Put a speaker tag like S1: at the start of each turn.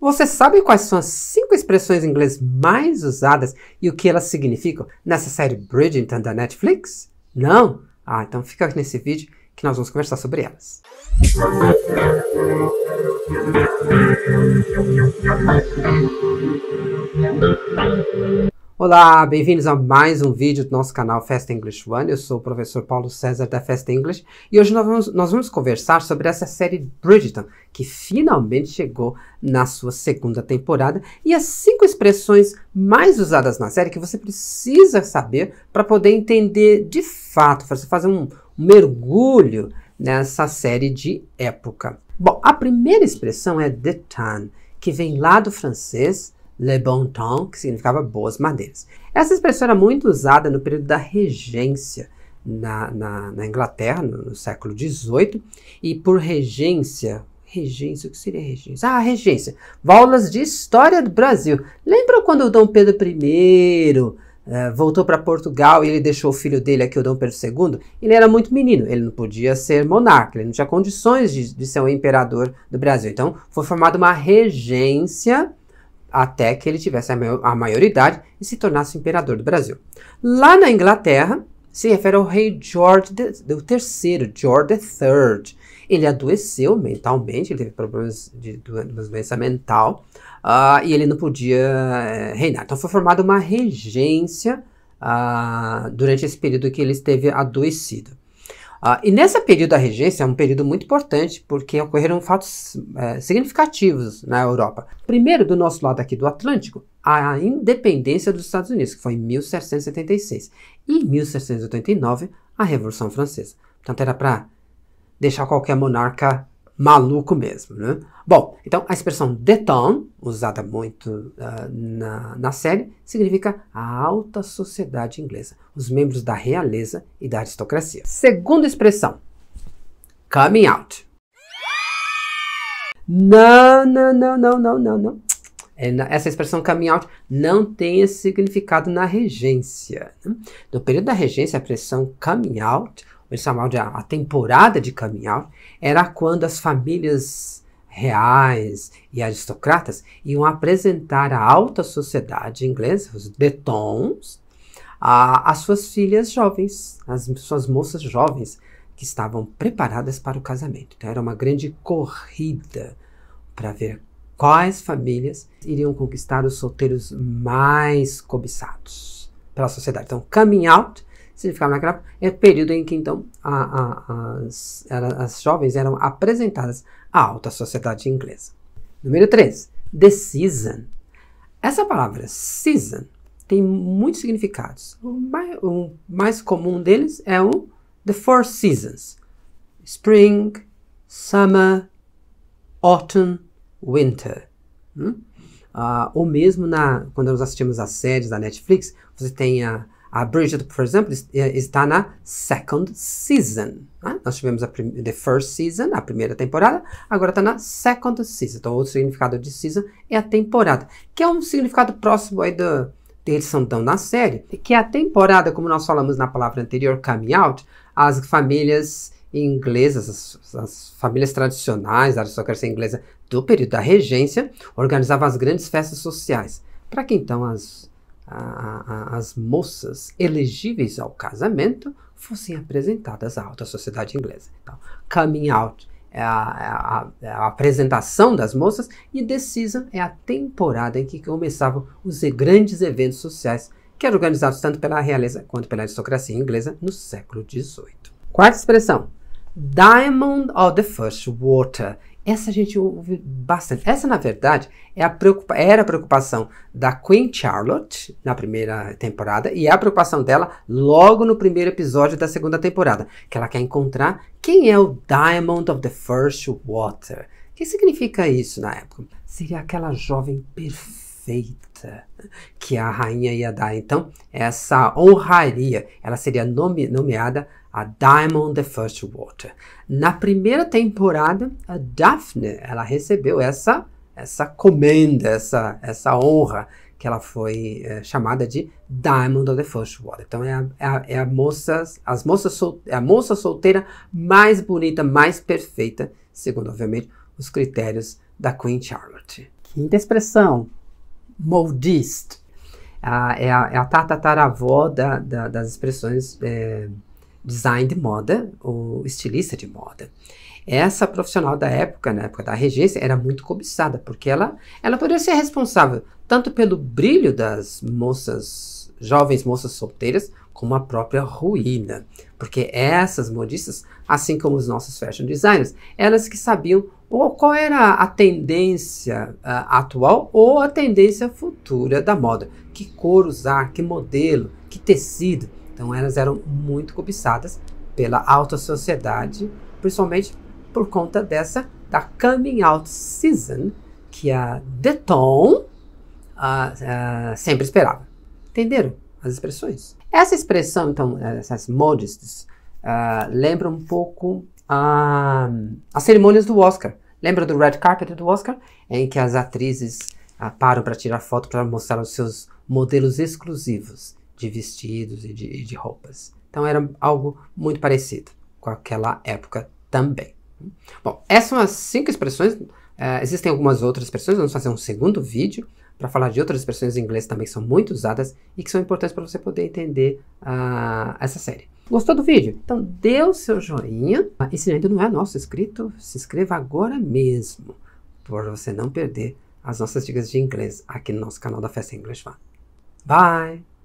S1: Você sabe quais são as cinco expressões em inglês mais usadas e o que elas significam nessa série Bridgerton da Netflix? Não? Ah, então fica aqui nesse vídeo que nós vamos conversar sobre elas. Olá, bem-vindos a mais um vídeo do nosso canal Fast English One. Eu sou o professor Paulo César da Fast English e hoje nós vamos, nós vamos conversar sobre essa série Bridgerton, que finalmente chegou na sua segunda temporada e as cinco expressões mais usadas na série que você precisa saber para poder entender de fato, para você fazer um mergulho nessa série de época. Bom, a primeira expressão é the tan, que vem lá do francês le bon temps, que significava boas madeiras. Essa expressão era muito usada no período da regência na, na, na Inglaterra, no, no século XVIII, e por regência, regência, o que seria regência? Ah, regência, aulas de história do Brasil. Lembra quando o Dom Pedro I Uh, eh, voltou para Portugal e ele deixou o filho dele aqui, o Dom Pedro II, ele era muito menino, ele não podia ser monarca, ele não tinha condições de, de ser um imperador do Brasil. Então, foi formada uma regência até que ele tivesse a maioridade e se tornasse imperador do Brasil. Lá na Inglaterra, se refere ao rei George III, George III. Ele adoeceu mentalmente, ele teve problemas de doença mental uh, e ele não podia eh, reinar. Então foi formada uma regência uh, durante esse período que ele esteve adoecido. Ah, e nesse período da regência é um período muito importante porque ocorreram fatos é, significativos na Europa. Primeiro, do nosso lado aqui do Atlântico, a independência dos Estados Unidos, que foi em 1776, e em 1789, a Revolução Francesa. Portanto, era para deixar qualquer monarca maluco mesmo, né? Bom, então a expressão deton, usada muito uh, na, na série, significa a alta sociedade inglesa, os membros da realeza e da aristocracia. Segunda expressão, coming out. Não, não, não, não, não, não, não. É, essa expressão coming out não tem esse significado na regência. Né? No período da regência, a expressão coming out eles chamavam de a, temporada de caminhar, era quando as famílias reais e aristocratas iam apresentar à alta sociedade inglesa, os detons, as suas filhas jovens, as suas moças jovens que estavam preparadas para o casamento. Então era uma grande corrida para ver quais famílias iriam conquistar os solteiros mais cobiçados pela sociedade. Então, coming out se ficava naquela. É o período em que, então, a, a, as, era, as jovens eram apresentadas à alta sociedade inglesa. Número 3. The season. Essa palavra season tem muitos significados. O mais, o mais comum deles é o The Four Seasons: Spring, Summer, Autumn, Winter. Hum? Uh, ou mesmo na, quando nós assistimos as séries da Netflix, você tem a, a Bridget, por exemplo, eh, está na second season. Né? Nós tivemos a the first season, a primeira temporada, agora está na second season. Então, o significado de season é a temporada, que é um significado próximo aí do que eles estão na série, que é a temporada, como nós falamos na palavra anterior, coming out, as famílias inglesas, as, as famílias tradicionais da aristocracia inglesa do período da regência, organizavam as grandes festas sociais. Para que então as a, a, as moças elegíveis ao casamento fossem apresentadas à alta sociedade inglesa. Então, coming out é a, é é a apresentação das moças e decision é a temporada em que começavam os grandes eventos sociais que eram organizados tanto pela realeza quanto pela aristocracia inglesa no século XVIII. Quarta expressão, Diamond of the First Water, essa a gente ouve bastante. Essa, na verdade, é a preocupa era a preocupação da Queen Charlotte na primeira temporada e é a preocupação dela logo no primeiro episódio da segunda temporada, que ela quer encontrar quem é o Diamond of the First Water. O que significa isso na época? Seria aquela jovem perfeita que a rainha ia dar. Então, essa honraria, ela seria nome nomeada a Diamond the First Water. Na primeira temporada, a Daphne, ela recebeu essa essa comenda, essa essa honra que ela foi é, chamada de Diamond of the First Water. Então é a, é a, é a moça, as moças sol, é a moça solteira mais bonita, mais perfeita, segundo obviamente os critérios da Queen Charlotte. Quinta expressão, modiste. Ah, é, a, é a da, da, das expressões é, design de moda ou estilista de moda. Essa profissional da época, na época da regência, era muito cobiçada, porque ela, ela poderia ser responsável tanto pelo brilho das moças, jovens moças solteiras, como a própria ruína. Porque essas modistas, assim como os nossos fashion designers, elas que sabiam ou qual era a tendência uh, atual ou a tendência futura da moda. Que cor usar, que modelo, que tecido. Então elas eram muito cobiçadas pela alta sociedade, principalmente por conta dessa da coming out season que a Deton uh, uh, sempre esperava. Entenderam as expressões? Essa expressão, então, essas modistas uh, ah, lembra um pouco ah, as cerimônias do Oscar. Lembra do red carpet do Oscar, em que as atrizes ah, param para tirar foto para mostrar os seus modelos exclusivos? de vestidos e de, e de roupas. Então era algo muito parecido com aquela época também. Bom, essas são as cinco expressões. Uh, existem algumas outras expressões, vamos fazer um segundo vídeo para falar de outras expressões em inglês também que são muito usadas e que são importantes para você poder entender uh, essa série. Gostou do vídeo? Então dê o seu joinha. Ah, e se ainda não é nosso inscrito, se inscreva agora mesmo para você não perder as nossas dicas de inglês aqui no nosso canal da Festa English Fan. Bye!